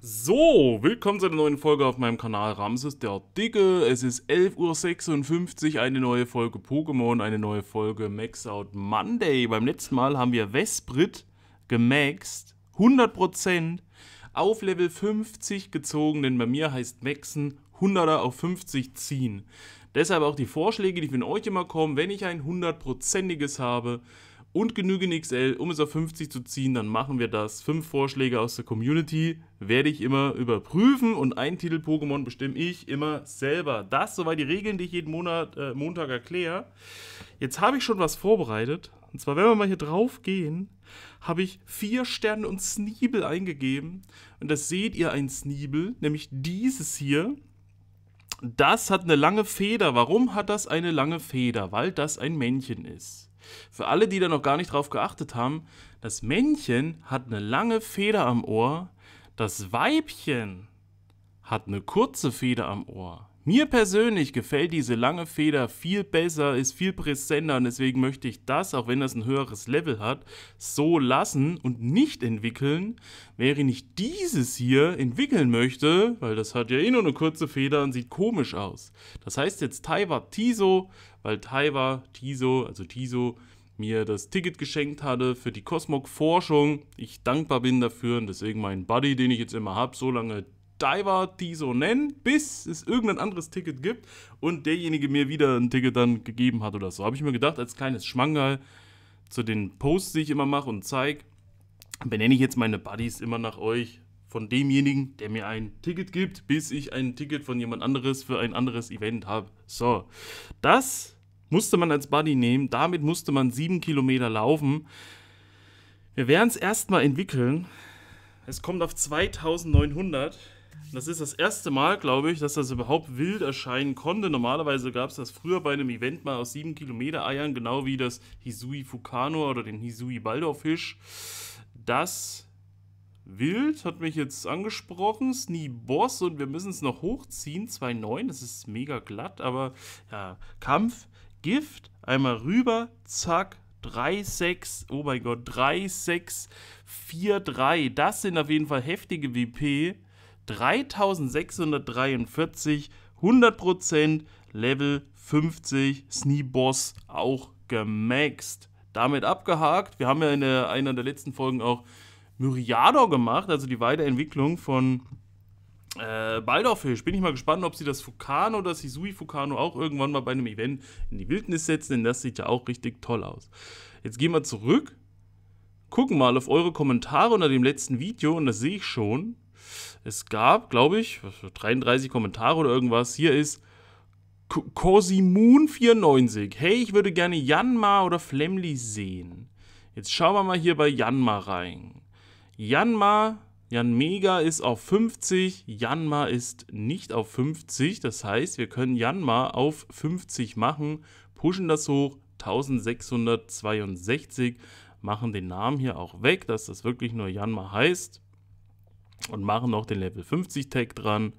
So, willkommen zu einer neuen Folge auf meinem Kanal Ramses der Dicke. Es ist 11.56 Uhr, eine neue Folge Pokémon, eine neue Folge Max Out Monday. Beim letzten Mal haben wir Vesprit gemaxt, 100% auf Level 50 gezogen, denn bei mir heißt Maxen 100er auf 50 ziehen. Deshalb auch die Vorschläge, die von euch immer kommen, wenn ich ein 100%iges habe, und genügend XL, um es auf 50 zu ziehen, dann machen wir das. Fünf Vorschläge aus der Community werde ich immer überprüfen und ein Titel-Pokémon bestimme ich immer selber. Das soweit die Regeln, die ich jeden Monat, äh, Montag erkläre. Jetzt habe ich schon was vorbereitet. Und zwar, wenn wir mal hier drauf gehen, habe ich vier Sterne und Sneebel eingegeben. Und das seht ihr ein Sneebel, nämlich dieses hier. Das hat eine lange Feder. Warum hat das eine lange Feder? Weil das ein Männchen ist. Für alle, die da noch gar nicht drauf geachtet haben, das Männchen hat eine lange Feder am Ohr, das Weibchen hat eine kurze Feder am Ohr. Mir persönlich gefällt diese lange Feder viel besser, ist viel präsenter und deswegen möchte ich das, auch wenn das ein höheres Level hat, so lassen und nicht entwickeln. Während ich dieses hier entwickeln möchte, weil das hat ja eh nur eine kurze Feder und sieht komisch aus. Das heißt jetzt Taiwa Tiso weil Taiwa, Tiso, also Tiso, mir das Ticket geschenkt hatte für die Cosmog-Forschung. Ich dankbar bin dafür und deswegen meinen Buddy, den ich jetzt immer habe, so lange Taiwa, Tiso nennen, bis es irgendein anderes Ticket gibt und derjenige mir wieder ein Ticket dann gegeben hat oder so. Habe ich mir gedacht, als kleines Schmankerl zu den Posts, die ich immer mache und zeige, benenne ich jetzt meine Buddies immer nach euch von demjenigen, der mir ein Ticket gibt, bis ich ein Ticket von jemand anderes für ein anderes Event habe. So, das musste man als Buddy nehmen. Damit musste man sieben Kilometer laufen. Wir werden es erstmal entwickeln. Es kommt auf 2900. Das ist das erste Mal, glaube ich, dass das überhaupt wild erscheinen konnte. Normalerweise gab es das früher bei einem Event mal aus 7 Kilometer Eiern, genau wie das Hisui Fukano oder den Hisui Baldorfisch. Das Wild hat mich jetzt angesprochen. Snee Boss und wir müssen es noch hochziehen. 2,9, das ist mega glatt, aber ja, Kampf, Gift, einmal rüber, zack, 3-6, oh mein Gott, 3-6, 4-3. Das sind auf jeden Fall heftige WP. 3643, 100%, Level 50, Snee Boss auch gemaxt. Damit abgehakt. Wir haben ja in der, einer der letzten Folgen auch Myriador gemacht, also die Weiterentwicklung von äh, Baldorfisch. Bin ich mal gespannt, ob sie das Fukano oder Sisui Fukano auch irgendwann mal bei einem Event in die Wildnis setzen, denn das sieht ja auch richtig toll aus. Jetzt gehen wir zurück, gucken mal auf eure Kommentare unter dem letzten Video und das sehe ich schon. Es gab, glaube ich, 33 Kommentare oder irgendwas. Hier ist Cosimoon94. Hey, ich würde gerne Janma oder Flemly sehen. Jetzt schauen wir mal hier bei Janma rein. Janma, Janmega ist auf 50, Janma ist nicht auf 50. Das heißt, wir können Janma auf 50 machen, pushen das hoch, 1662, machen den Namen hier auch weg, dass das wirklich nur Janma heißt und machen noch den Level 50 Tag dran.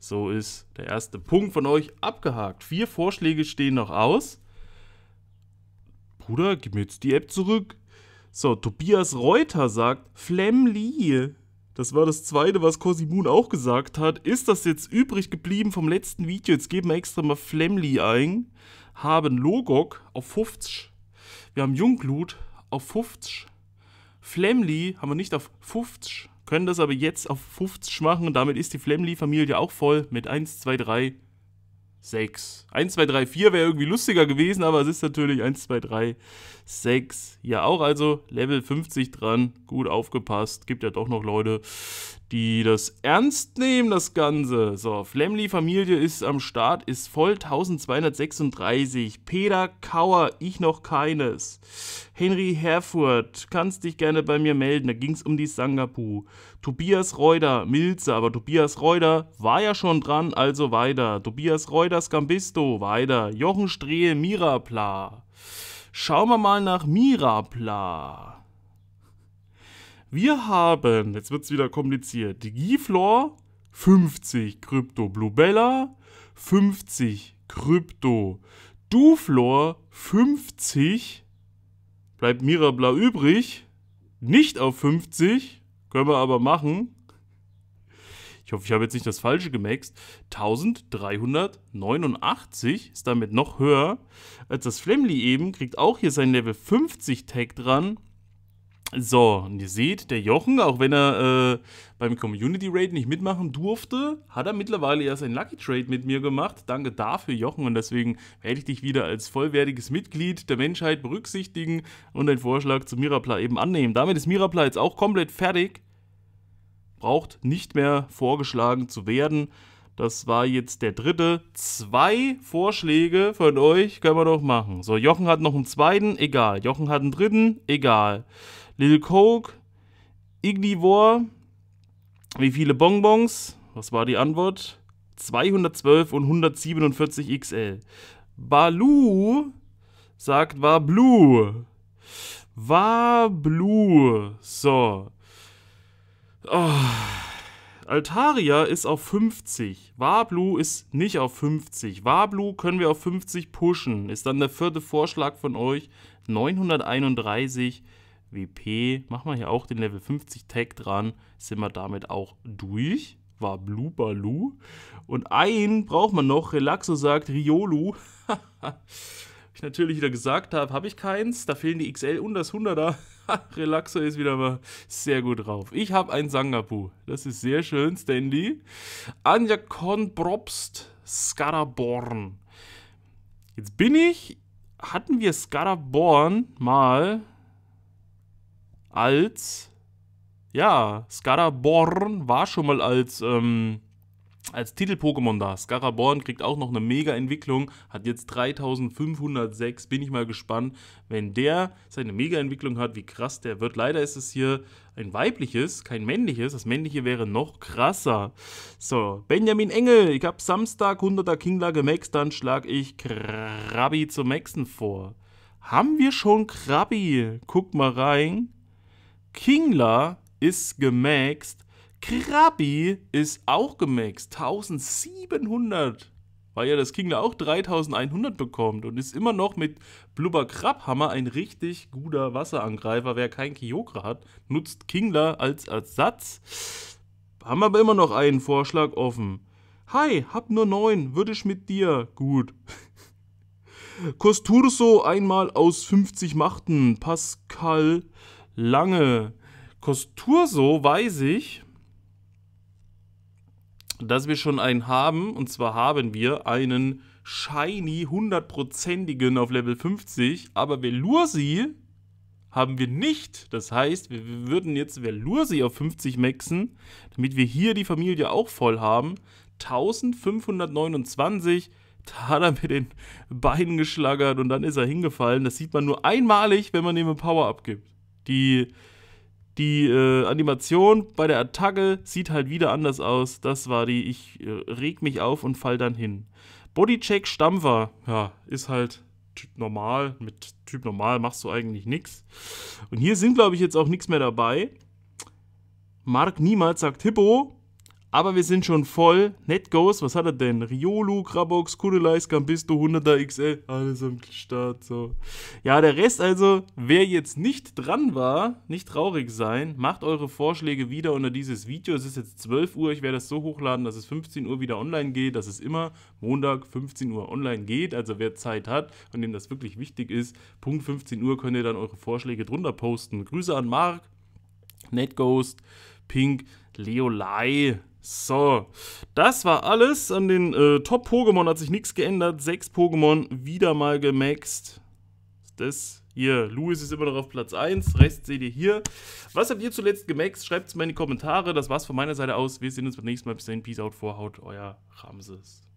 So ist der erste Punkt von euch abgehakt. Vier Vorschläge stehen noch aus. Bruder, gib mir jetzt die App zurück. So, Tobias Reuter sagt Flemli. Das war das zweite, was Cosimoon auch gesagt hat. Ist das jetzt übrig geblieben vom letzten Video? Jetzt geben wir extra mal Flemli ein. Haben Logok auf 50. Wir haben Jungblut auf 50. Flemli haben wir nicht auf 50. Können das aber jetzt auf 50 machen und damit ist die Flemli-Familie auch voll mit 1, 2, 3, 6. 1, 2, 3, 4 wäre irgendwie lustiger gewesen, aber es ist natürlich 1, 2, 3, 6. Ja, auch also Level 50 dran. Gut aufgepasst. Gibt ja doch noch Leute, die das ernst nehmen, das Ganze. So, Flemly Familie ist am Start, ist voll 1236. Peter Kauer, ich noch keines. Henry Herfurt, kannst dich gerne bei mir melden, da ging es um die Sangapu. Tobias Reuter, Milze, aber Tobias Reuter war ja schon dran, also weiter. Tobias Reuter, Scambisto, weiter. Jochen Strehe, Mirapla. Schauen wir mal nach Mirapla. Wir haben, jetzt wird es wieder kompliziert, Giflor, 50 Krypto Blubella, 50 Krypto Duflor, 50, bleibt Mirabla übrig, nicht auf 50, können wir aber machen. Ich hoffe, ich habe jetzt nicht das Falsche gemaxt. 1389 ist damit noch höher als das Flemly eben. Kriegt auch hier sein Level 50 Tag dran. So, und ihr seht, der Jochen, auch wenn er äh, beim Community Raid nicht mitmachen durfte, hat er mittlerweile erst ein Lucky Trade mit mir gemacht. Danke dafür, Jochen. Und deswegen werde ich dich wieder als vollwertiges Mitglied der Menschheit berücksichtigen und einen Vorschlag zu Mirapla eben annehmen. Damit ist Mirapla jetzt auch komplett fertig. Braucht nicht mehr vorgeschlagen zu werden. Das war jetzt der dritte. Zwei Vorschläge von euch können wir doch machen. So, Jochen hat noch einen zweiten, egal. Jochen hat einen dritten, egal. Lil Coke, Ignivore, wie viele Bonbons? Was war die Antwort? 212 und 147 XL. Balu sagt war blue. War blue. So. Oh. Altaria ist auf 50. Wablu ist nicht auf 50. Wablu können wir auf 50 pushen. Ist dann der vierte Vorschlag von euch. 931 WP, machen wir hier auch den Level 50 Tag dran, sind wir damit auch durch. War Blue Baloo. Und einen braucht man noch, Relaxo sagt Riolu. ich natürlich wieder gesagt habe, habe ich keins, da fehlen die XL und das 100er. Relaxo ist wieder mal sehr gut drauf. Ich habe ein Sangapu, das ist sehr schön, Standy. Anjakon Brobst Skaraborn. Jetzt bin ich, hatten wir Skaraborn mal als, ja, Scaraborn war schon mal als, ähm, als Titel-Pokémon da. Scaraborn kriegt auch noch eine Mega-Entwicklung, hat jetzt 3506. Bin ich mal gespannt, wenn der seine Mega-Entwicklung hat, wie krass der wird. Leider ist es hier ein weibliches, kein männliches. Das männliche wäre noch krasser. So, Benjamin Engel. Ich habe Samstag 100er Kingler gemaxt, dann schlage ich Krabi zum Maxen vor. Haben wir schon Krabi? Guck mal rein. Kingler ist gemaxt. Krabi ist auch gemaxt. 1700. Weil ja das Kingler auch 3100 bekommt und ist immer noch mit Blubber Krabhammer ein richtig guter Wasserangreifer. Wer kein Kyogre hat, nutzt Kingler als Ersatz. Haben aber immer noch einen Vorschlag offen. Hi, hab nur 9. würde ich mit dir. Gut. Kosturso einmal aus 50 machten. Pascal lange. Kosturso weiß ich, dass wir schon einen haben. Und zwar haben wir einen Shiny 100%igen auf Level 50. Aber Velursi haben wir nicht. Das heißt, wir würden jetzt Velursi auf 50 maxen, damit wir hier die Familie auch voll haben. 1529. Da hat er mit den Beinen geschlagert und dann ist er hingefallen. Das sieht man nur einmalig, wenn man ihm ein Power up gibt. Die, die äh, Animation bei der Attacke sieht halt wieder anders aus. Das war die, ich äh, reg mich auf und fall dann hin. Bodycheck Stampfer, ja, ist halt Typ normal. Mit Typ normal machst du eigentlich nichts. Und hier sind, glaube ich, jetzt auch nichts mehr dabei. Mark niemals sagt Hippo. Aber wir sind schon voll. Netgoes, was hat er denn? Riolu, Grabox, Kudelei, Gambisto, 100er XL, alles am Start. So. Ja, der Rest also, wer jetzt nicht dran war, nicht traurig sein, macht eure Vorschläge wieder unter dieses Video. Es ist jetzt 12 Uhr, ich werde das so hochladen, dass es 15 Uhr wieder online geht, dass es immer Montag 15 Uhr online geht. Also wer Zeit hat und dem das wirklich wichtig ist, Punkt 15 Uhr könnt ihr dann eure Vorschläge drunter posten. Grüße an Marc, Netghost, Pink, Leolei, so, das war alles. An den äh, Top-Pokémon hat sich nichts geändert. Sechs Pokémon wieder mal gemaxt. Das hier. Louis ist immer noch auf Platz 1. Rest seht ihr hier. Was habt ihr zuletzt gemaxt? Schreibt es mal in die Kommentare. Das war's von meiner Seite aus. Wir sehen uns beim nächsten Mal. Bis dahin. Peace out. Vorhaut. Euer Ramses.